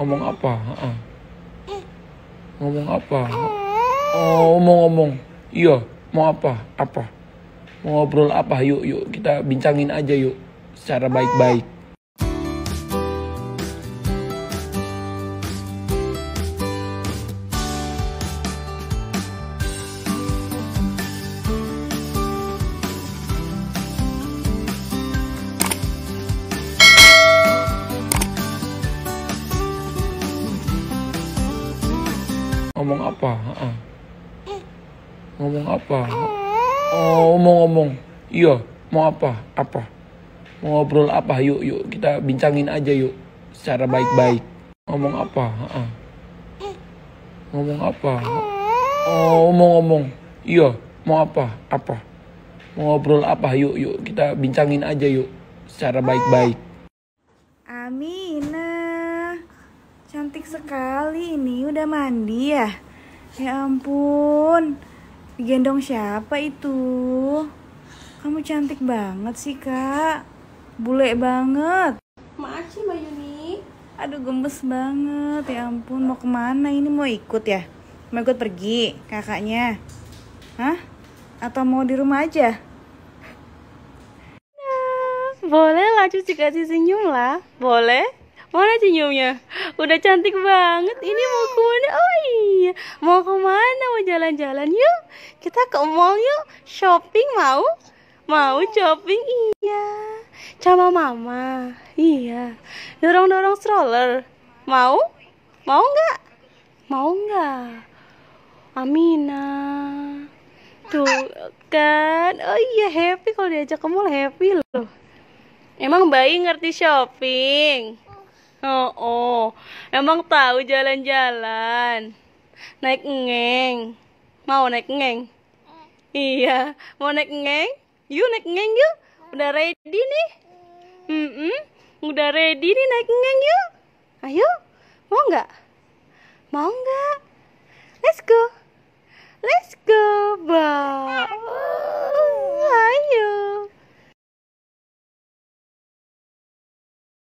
Ngomong apa? Uh. Ngomong apa? Eh. Oh, mau ngomong. Iya, mau apa? Apa? Mau ngobrol apa? Yuk, yuk kita bincangin aja yuk secara baik-baik. Eh. Ngomong apa? Ha-ha. Eh. Ngomong apa? Eh. Oh, ngomong-ngomong. Iya, mau apa? Apa? Mau ngobrol apa? Yuk, yuk. Kita bincangin aja yuk. Secara baik-baik. Ngomong apa? Ha-ha. Eh. Ngomong apa? Oh, ngomong-ngomong. Iya, mau apa? Apa? Mau ngobrol apa? Yuk, yuk. Kita bincangin aja yuk. Secara baik-baik. Amin cantik sekali ini. Udah mandi ya? Ya ampun. Digendong siapa itu? Kamu cantik banget sih, Kak. Bule banget. Maaf sih, Mbak Yuni. Aduh, gemes banget. Ya ampun, mau kemana ini? Mau ikut ya? Mau ikut pergi kakaknya? Hah? Atau mau di rumah aja? Nah, boleh lanjut kasih senyum lah. Boleh? Mana senyumnya? Udah cantik banget. Ini mau kemana? Oh iya, mau kemana? Mau jalan-jalan yuk? Kita ke mall yuk. Shopping mau? Mau shopping? Iya. Sama mama. Iya. Dorong-dorong stroller. Mau? Mau nggak? Mau nggak? Amina. Tuh kan. Oh iya happy kalau diajak ke mall happy loh. Emang bayi ngerti shopping? Oh, oh. emang tahu jalan-jalan. Naik ngeng. Mau naik ngeng? Iya, mau naik ngeng? Yuk naik ngeng yuk. Udah ready nih. Mm -mm. Udah ready nih naik ngeng yuk. Ayo, mau nggak? Mau nggak?